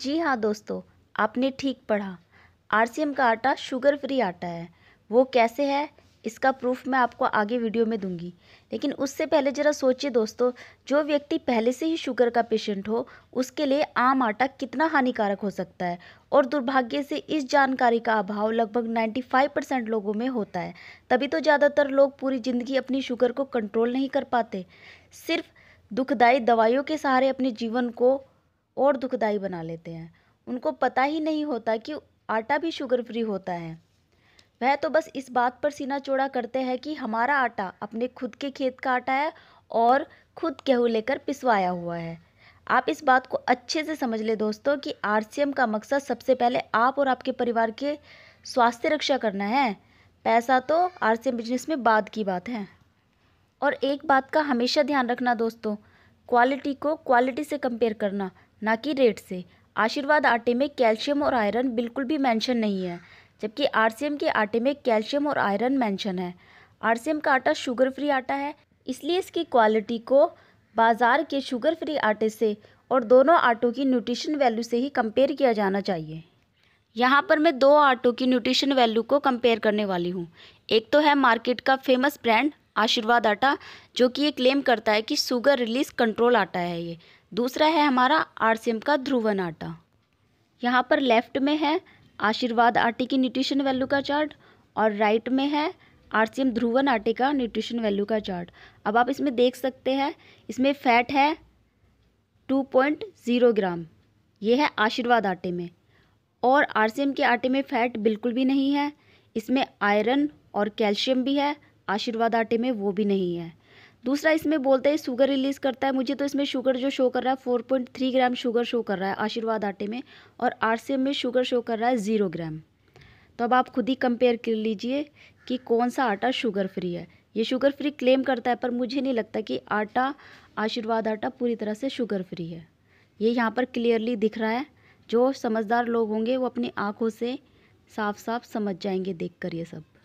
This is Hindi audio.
जी हाँ दोस्तों आपने ठीक पढ़ा आर का आटा शुगर फ्री आटा है वो कैसे है इसका प्रूफ मैं आपको आगे वीडियो में दूंगी लेकिन उससे पहले ज़रा सोचिए दोस्तों जो व्यक्ति पहले से ही शुगर का पेशेंट हो उसके लिए आम आटा कितना हानिकारक हो सकता है और दुर्भाग्य से इस जानकारी का अभाव लगभग 95 परसेंट लोगों में होता है तभी तो ज़्यादातर लोग पूरी ज़िंदगी अपनी शुगर को कंट्रोल नहीं कर पाते सिर्फ दुखदायी दवाइयों के सहारे अपने जीवन को और दुखदाई बना लेते हैं उनको पता ही नहीं होता कि आटा भी शुगर फ्री होता है वह तो बस इस बात पर सीना चौड़ा करते हैं कि हमारा आटा अपने खुद के खेत का आटा है और खुद गेहूँ लेकर पिसवाया हुआ है आप इस बात को अच्छे से समझ ले दोस्तों कि आर का मकसद सबसे पहले आप और आपके परिवार के स्वास्थ्य रक्षा करना है पैसा तो आर बिजनेस में बाद की बात है और एक बात का हमेशा ध्यान रखना दोस्तों क्वालिटी को क्वालिटी से कंपेयर करना ना कि रेट से आशीर्वाद आटे में कैल्शियम और आयरन बिल्कुल भी मेंशन नहीं है जबकि आरसीएम के आटे में कैल्शियम और आयरन मेंशन है आरसीएम का आटा शुगर फ्री आटा है इसलिए इसकी क्वालिटी को बाज़ार के शुगर फ्री आटे से और दोनों आटों की न्यूट्रिशन वैल्यू से ही कंपेयर किया जाना चाहिए यहाँ पर मैं दो आटों की न्यूट्रिशन वैल्यू को कंपेयर करने वाली हूँ एक तो है मार्केट का फेमस ब्रांड आशीर्वाद आटा जो कि ये क्लेम करता है कि शुगर रिलीज कंट्रोल आटा है ये दूसरा है हमारा आरसीएम का ध्रुवन आटा यहाँ पर लेफ्ट में है आशीर्वाद आटे की न्यूट्रिशन वैल्यू का चार्ट और राइट में है आरसीएम ध्रुवन आटे का न्यूट्रिशन वैल्यू का चार्ट अब आप इसमें देख सकते हैं इसमें फैट है टू पॉइंट ज़ीरो ग्राम ये है आशीर्वाद आटे में और आर के आटे में फैट बिल्कुल भी नहीं है इसमें आयरन और कैल्शियम भी है आशीर्वाद आटे में वो भी नहीं है दूसरा इसमें बोलते है शुगर रिलीज़ करता है मुझे तो इसमें शुगर जो शो कर रहा है four point three gram sugar show कर रहा है आशीर्वाद आटे में और एम में शुगर शो कर रहा है ज़ीरो ग्राम तो अब आप खुद ही कंपेयर कर लीजिए कि कौन सा आटा शुगर फ्री है ये शुगर फ्री क्लेम करता है पर मुझे नहीं लगता कि आटा आशीर्वाद आटा पूरी तरह से शुगर फ्री है ये यहाँ पर क्लियरली दिख रहा है जो समझदार लोग होंगे वो अपनी आँखों से साफ साफ समझ जाएंगे देख कर ये सब